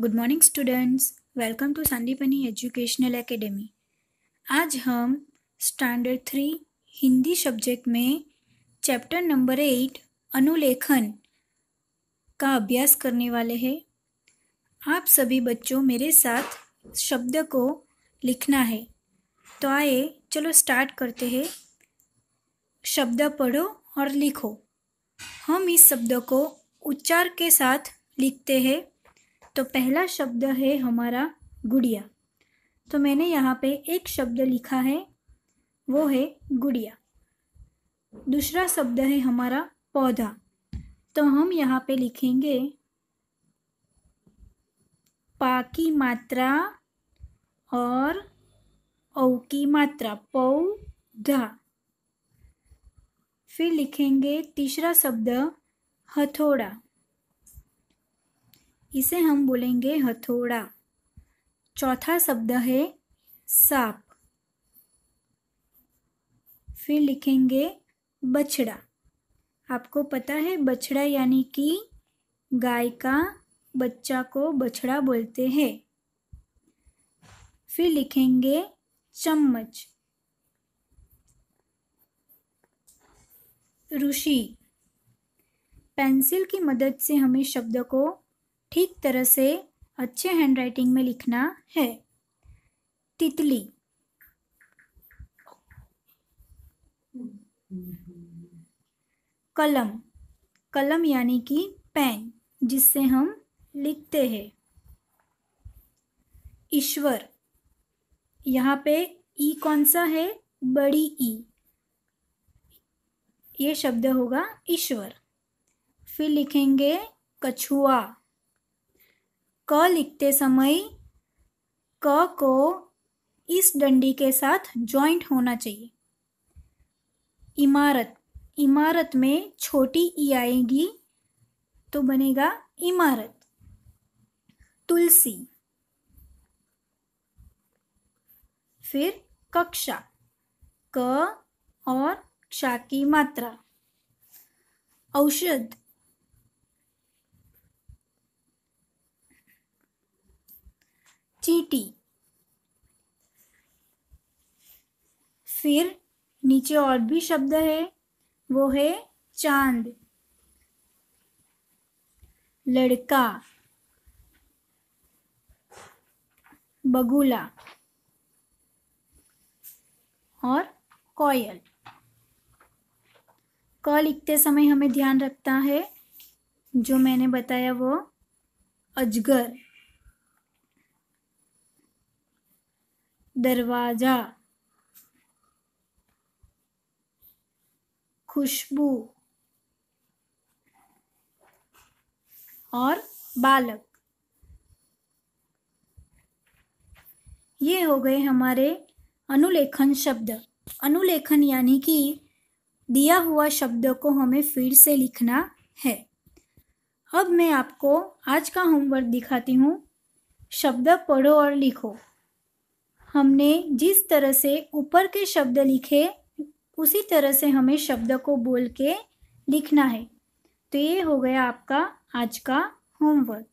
good morning students welcome to Sandipani educational academy आज हम standard three Hindi subject में chapter number eight अनुलेखन का अभ्यास करने वाले हैं आप सभी बच्चों मेरे साथ शब्द को लिखना है तो आए चलो स्टार्ट करते हैं शब्द पढ़ो और लिखो हम इस शब्द को उच्चार के साथ लिखते हैं तो पहला शब्द है हमारा गुड़िया तो मैंने यहाँ पे एक शब्द लिखा है वो है गुड़िया दूसरा शब्द है हमारा पौधा तो हम यहाँ पे लिखेंगे पा की मात्रा और औ की मात्रा पौधा फिर लिखेंगे तीसरा शब्द हथौड़ा इसे हम बोलेंगे हथौड़ा चौथा शब्द है साप फिर लिखेंगे बछड़ा आपको पता है बछड़ा यानी कि गाय का बच्चा को बछड़ा बोलते हैं फिर लिखेंगे चम्मच ऋषि पेंसिल की मदद से हमें शब्द को ठीक तरह से अच्छे हैंडराइटिंग में लिखना है तितली कलम कलम यानी कि पेन जिससे हम लिखते हैं ईश्वर यहाँ पे ई कौन सा है बड़ी ई ये शब्द होगा ईश्वर फिर लिखेंगे कछुआ क लिखते समय क को इस डंडी के साथ जॉइंट होना चाहिए इमारत इमारत में छोटी ई आएगी तो बनेगा इमारत तुलसी फिर कक्षा क और क्षा की मात्रा औषध चीटी फिर नीचे और भी शब्द है वो है चांद लड़का बगुला और कोयल क लिखते समय हमें ध्यान रखना है जो मैंने बताया वो अजगर दरवाज़ा खुशबू और बालक ये हो गए हमारे अनुलेखन शब्द अनुलेखन यानी कि दिया हुआ शब्द को हमें फिर से लिखना है अब मैं आपको आज का होमवर्क दिखाती हूँ शब्द पढ़ो और लिखो हमने जिस तरह से ऊपर के शब्द लिखे उसी तरह से हमें शब्द को बोल के लिखना है तो ये हो गया आपका आज का होमवर्क